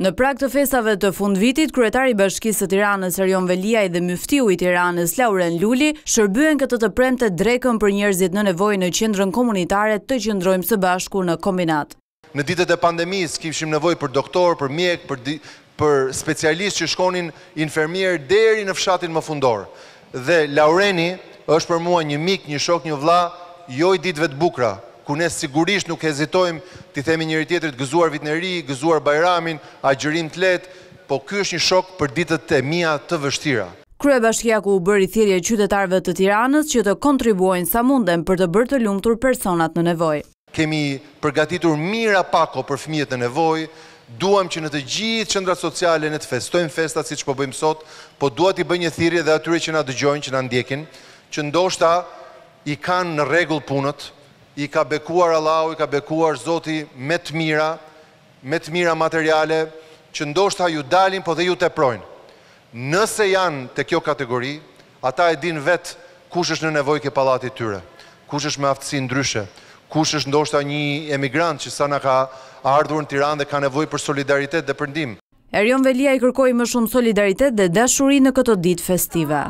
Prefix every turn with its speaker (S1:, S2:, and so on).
S1: Në prak të festave të fund vitit, kryetari bashkisë të Tiranës Erjon Veliaj dhe myftiu i Tiranës Lauren Lulli shërbyen këtë të premte të drekën për njerëzit në nevojë në qendrën komunitare të qëndrojmë së bashku në kombinat.
S2: Në ditët e pandemisë kishim nevojë për doktor, për mjek, për specialist për specialistë që shkonin infermier deri në fshatin më fundor. Dhe Laureni është për mua një mik, një shok, një vëlla, jo i ditëve të bukura, ku ne sigurisht nuk hezitojmë të themi njëri tjetrit gëzuar vitin e ri, gëzuar Bajramin, agjërim të lehtë, po ky është një shok për ditët e mia të vështira.
S1: Kryebashkiaku u bëri thirrje qytetarëve të Tiranës që të kontribuojnë sa munden për të bërë të lumtur personat në nevojë.
S2: Kemi përgatitur mira pako për fëmijët në nevojë, duam që në të gjithë qendrat sociale ne të festojmë festat siç po bëjmë sot, po duhet i bëj një thirrje dhe atyre që na dëgjojnë, që na ndjekin, që ndoshta i kanë në rregull punët, i ka bekuar Allahu, i ka bekuar Zoti me të mira, me të mira materiale që ndoshta ju dalin po dhe ju teprojnë. Nëse janë te kjo kategori, ata e din vet kush është në nevojë ke pallati tyre, kush është me aftësi ndryshe, kush është ndoshta një emigrant që sa na ka ardhur në Tiranë dhe ka nevojë për solidaritet dhe për ndihmë.
S1: Erion Velia i kërkoi më shumë solidaritet dhe dashuri në këtë ditë festive.